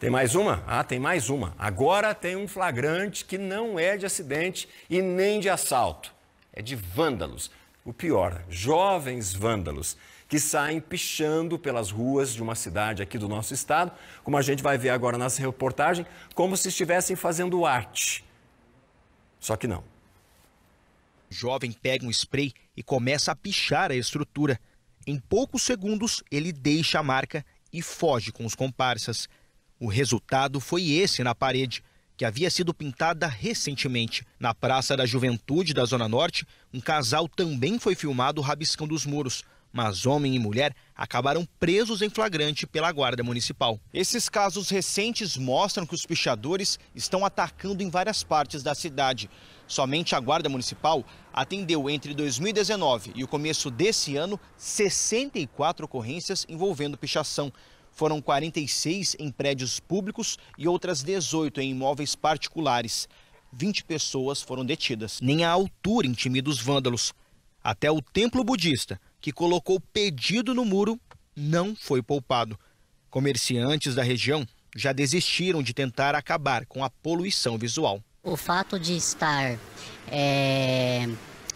Tem mais uma? Ah, tem mais uma. Agora tem um flagrante que não é de acidente e nem de assalto. É de vândalos. O pior, jovens vândalos que saem pichando pelas ruas de uma cidade aqui do nosso estado, como a gente vai ver agora nessa reportagem, como se estivessem fazendo arte. Só que não. O jovem pega um spray e começa a pichar a estrutura. Em poucos segundos, ele deixa a marca e foge com os comparsas. O resultado foi esse na parede, que havia sido pintada recentemente. Na Praça da Juventude da Zona Norte, um casal também foi filmado rabiscando os muros, mas homem e mulher acabaram presos em flagrante pela Guarda Municipal. Esses casos recentes mostram que os pichadores estão atacando em várias partes da cidade. Somente a Guarda Municipal atendeu entre 2019 e o começo desse ano 64 ocorrências envolvendo pichação foram 46 em prédios públicos e outras 18 em imóveis particulares. 20 pessoas foram detidas. Nem a altura intimida os vândalos. Até o templo budista, que colocou pedido no muro, não foi poupado. Comerciantes da região já desistiram de tentar acabar com a poluição visual. O fato de estar é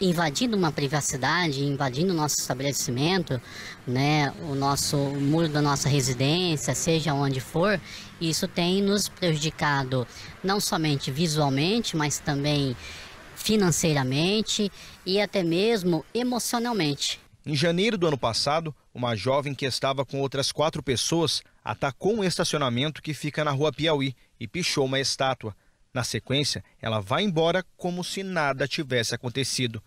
invadindo uma privacidade, invadindo o nosso estabelecimento, né, o nosso o muro da nossa residência, seja onde for, isso tem nos prejudicado não somente visualmente, mas também financeiramente e até mesmo emocionalmente. Em janeiro do ano passado, uma jovem que estava com outras quatro pessoas atacou um estacionamento que fica na rua Piauí e pichou uma estátua. Na sequência, ela vai embora como se nada tivesse acontecido.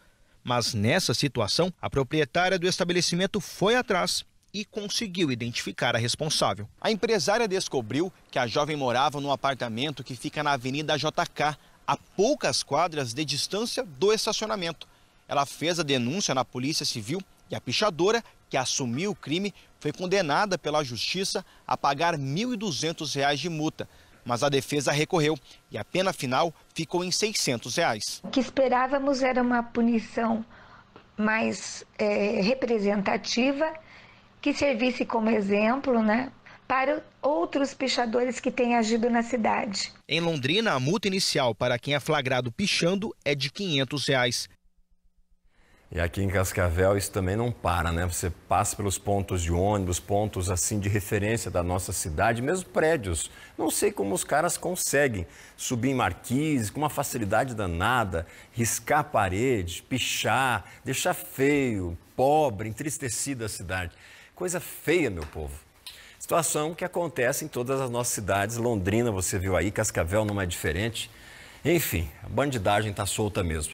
Mas nessa situação, a proprietária do estabelecimento foi atrás e conseguiu identificar a responsável. A empresária descobriu que a jovem morava num apartamento que fica na Avenida JK, a poucas quadras de distância do estacionamento. Ela fez a denúncia na Polícia Civil e a pichadora, que assumiu o crime, foi condenada pela Justiça a pagar R$ 1.200 de multa mas a defesa recorreu e a pena final ficou em 600 reais. O que esperávamos era uma punição mais é, representativa, que servisse como exemplo, né? Para outros pichadores que têm agido na cidade. Em Londrina, a multa inicial para quem é flagrado pichando é de R$ 500. Reais. E aqui em Cascavel isso também não para, né? Você passa pelos pontos de ônibus, pontos assim de referência da nossa cidade, mesmo prédios. Não sei como os caras conseguem subir em marquise com uma facilidade danada, riscar a parede, pichar, deixar feio, pobre, entristecida a cidade. Coisa feia, meu povo. Situação que acontece em todas as nossas cidades. Londrina, você viu aí, Cascavel não é diferente. Enfim, a bandidagem está solta mesmo.